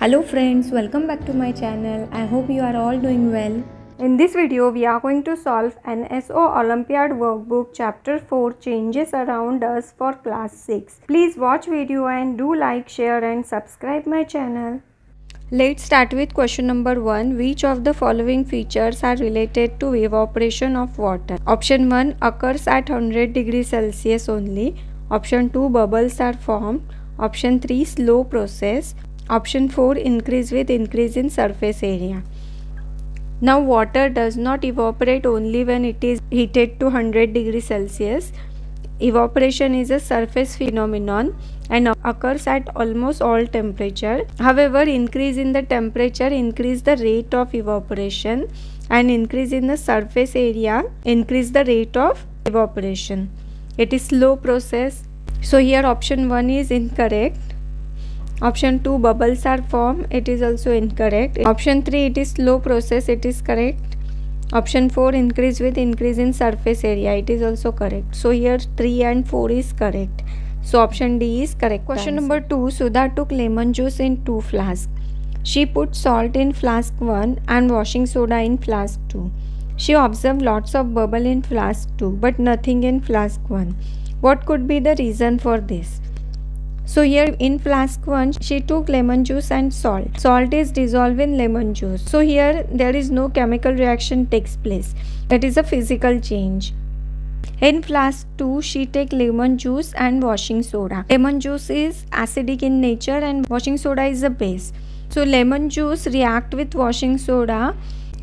Hello friends, welcome back to my channel. I hope you are all doing well. In this video, we are going to solve NSO Olympiad Workbook Chapter 4 Changes Around Us for Class 6. Please watch video and do like, share and subscribe my channel. Let's start with question number 1. Which of the following features are related to evaporation of water? Option 1 occurs at 100 degrees Celsius only. Option 2 bubbles are formed. Option 3 slow process. Option 4 increase with increase in surface area. Now water does not evaporate only when it is heated to 100 degrees Celsius. Evaporation is a surface phenomenon and occurs at almost all temperature. However, increase in the temperature increase the rate of evaporation and increase in the surface area increase the rate of evaporation. It is slow process. So here option 1 is incorrect. Option 2 bubbles are formed. It is also incorrect. Option 3 it is slow process. It is correct. Option 4 increase with increase in surface area. It is also correct. So here 3 and 4 is correct. So option D is correct. Question answer. number 2 Sudha took lemon juice in 2 flasks. She put salt in flask 1 and washing soda in flask 2. She observed lots of bubble in flask 2 but nothing in flask 1. What could be the reason for this? So here in flask 1 she took lemon juice and salt. Salt is dissolved in lemon juice. So here there is no chemical reaction takes place. It is a physical change. In flask 2 she take lemon juice and washing soda. Lemon juice is acidic in nature and washing soda is a base. So lemon juice react with washing soda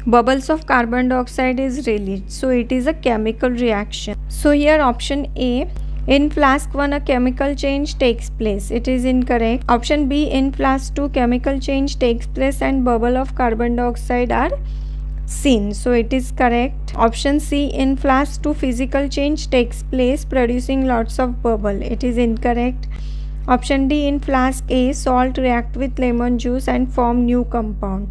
bubbles of carbon dioxide is released so it is a chemical reaction so here option a in flask 1 a chemical change takes place. It is incorrect. Option B in flask 2 chemical change takes place and bubble of carbon dioxide are seen. So it is correct. Option C in flask 2 physical change takes place producing lots of bubble. It is incorrect. Option D in flask A salt react with lemon juice and form new compound.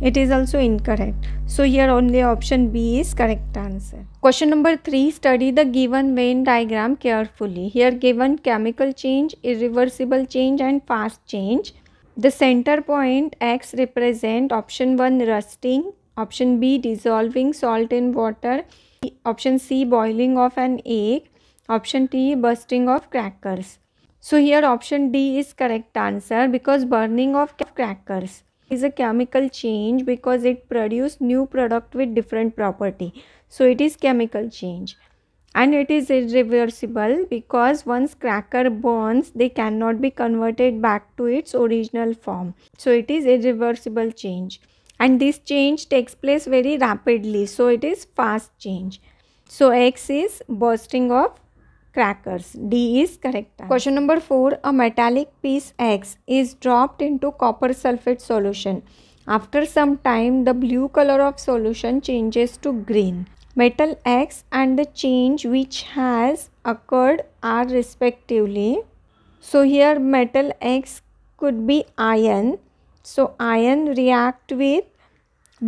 It is also incorrect. So here only option B is correct answer. Question number 3. Study the given Venn diagram carefully. Here given chemical change, irreversible change and fast change. The center point X represent option 1 rusting, option B dissolving salt in water, option C boiling of an egg, option T bursting of crackers. So here option D is correct answer because burning of crackers is a chemical change because it produce new product with different property so it is chemical change and it is irreversible because once cracker burns they cannot be converted back to its original form so it is irreversible change and this change takes place very rapidly so it is fast change so x is bursting of crackers. D is correct. Question number 4. A metallic piece X is dropped into copper sulfate solution. After some time, the blue color of solution changes to green. Metal X and the change which has occurred are respectively. So here metal X could be iron. So iron react with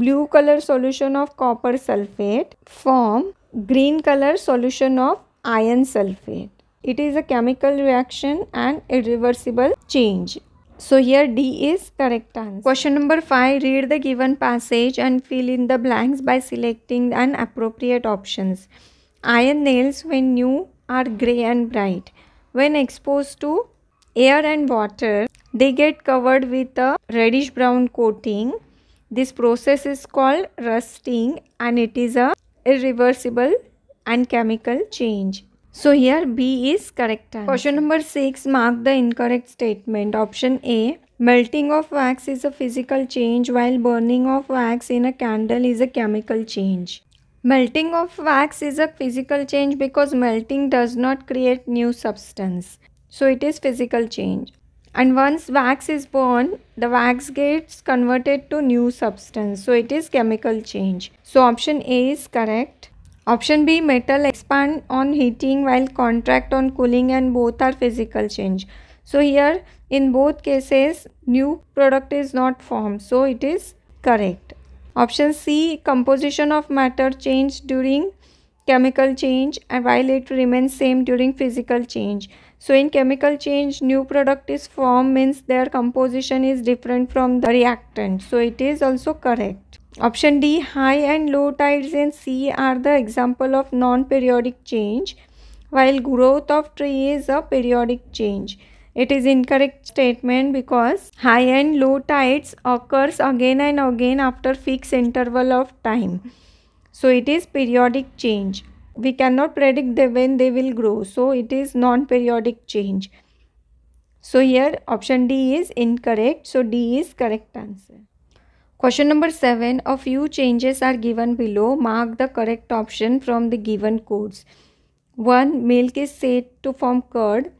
blue color solution of copper sulfate form green color solution of iron sulfate. It is a chemical reaction and irreversible change. So here D is correct answer. Question number 5. Read the given passage and fill in the blanks by selecting an appropriate options. Iron nails when new are grey and bright. When exposed to air and water, they get covered with a reddish brown coating. This process is called rusting and it is a irreversible and chemical change. So here B is correct answer. Question number 6 mark the incorrect statement. Option A melting of wax is a physical change while burning of wax in a candle is a chemical change. Melting of wax is a physical change because melting does not create new substance. So it is physical change. And once wax is burned, the wax gets converted to new substance. So it is chemical change. So option A is correct. Option B metal expand on heating while contract on cooling and both are physical change. So here in both cases new product is not formed so it is correct. Option C composition of matter change during chemical change and while it remains same during physical change. So in chemical change new product is formed means their composition is different from the reactant. So it is also correct. Option D, high and low tides in sea are the example of non-periodic change, while growth of tree is a periodic change. It is incorrect statement because high and low tides occurs again and again after fixed interval of time. So it is periodic change. We cannot predict the when they will grow. So it is non-periodic change. So here option D is incorrect. So D is correct answer. Question number 7. A few changes are given below. Mark the correct option from the given codes. 1. Milk is said to form curd.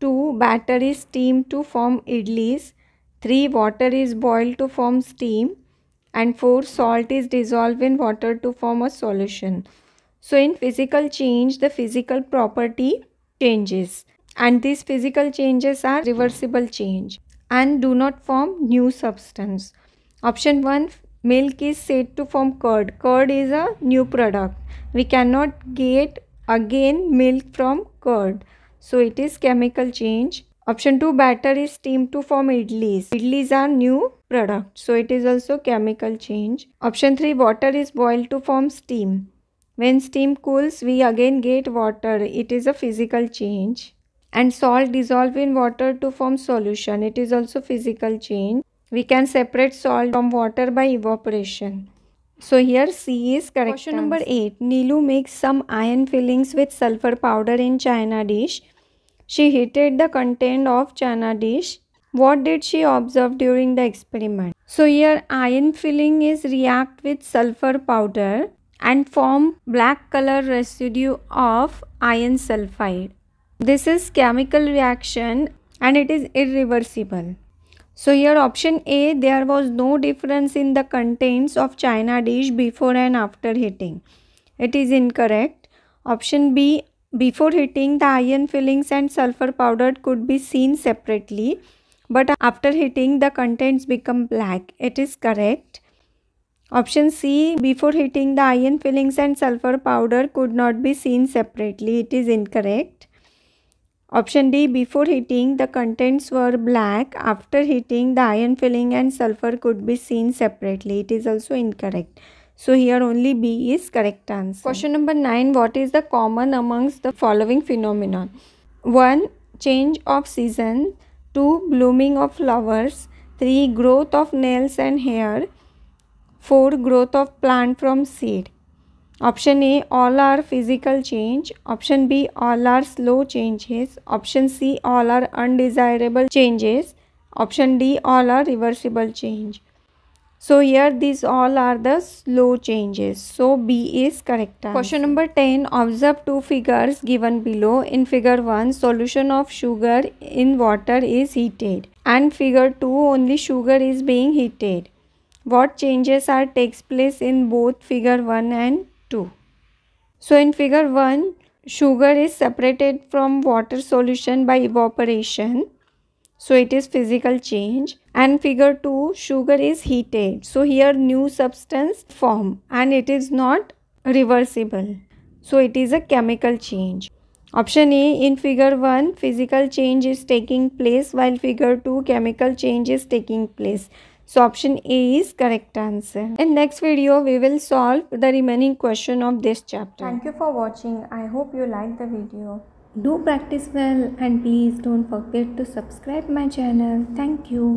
2. Batter is steamed to form idlis. 3. Water is boiled to form steam. And 4. Salt is dissolved in water to form a solution. So in physical change, the physical property changes. And these physical changes are reversible change and do not form new substance. Option 1 milk is said to form curd. Curd is a new product. We cannot get again milk from curd. So it is chemical change. Option 2 batter is steamed to form idlis. Idlis are new product. So it is also chemical change. Option 3 water is boiled to form steam. When steam cools we again get water. It is a physical change. And salt dissolve in water to form solution. It is also physical change. We can separate salt from water by evaporation. So here C is correct. Question number 8. Nilu makes some iron fillings with sulfur powder in china dish. She heated the content of china dish. What did she observe during the experiment? So here iron filling is react with sulfur powder and form black color residue of iron sulfide. This is chemical reaction and it is irreversible. So here option A there was no difference in the contents of china dish before and after heating. It is incorrect. Option B before heating the iron fillings and sulfur powder could be seen separately but after heating the contents become black. It is correct. Option C before heating the iron fillings and sulfur powder could not be seen separately. It is incorrect. Option D before heating the contents were black after heating the iron filling and sulfur could be seen separately it is also incorrect so here only B is correct answer question number 9 what is the common amongst the following phenomenon 1 change of season 2 blooming of flowers 3 growth of nails and hair 4 growth of plant from seed Option A all are physical change. Option B all are slow changes. Option C all are undesirable changes. Option D all are reversible change. So here these all are the slow changes. So B is correct. Answer. Question number 10. Observe two figures given below. In figure 1, solution of sugar in water is heated. And figure 2, only sugar is being heated. What changes are takes place in both figure 1 and 2. So in figure 1, sugar is separated from water solution by evaporation. So it is physical change. And figure 2, sugar is heated. So here new substance form and it is not reversible. So it is a chemical change. Option A in figure 1 physical change is taking place while figure 2 chemical change is taking place. So option A is correct answer. In next video, we will solve the remaining question of this chapter. Thank you for watching. I hope you liked the video. Do practice well and please don't forget to subscribe my channel. Thank you.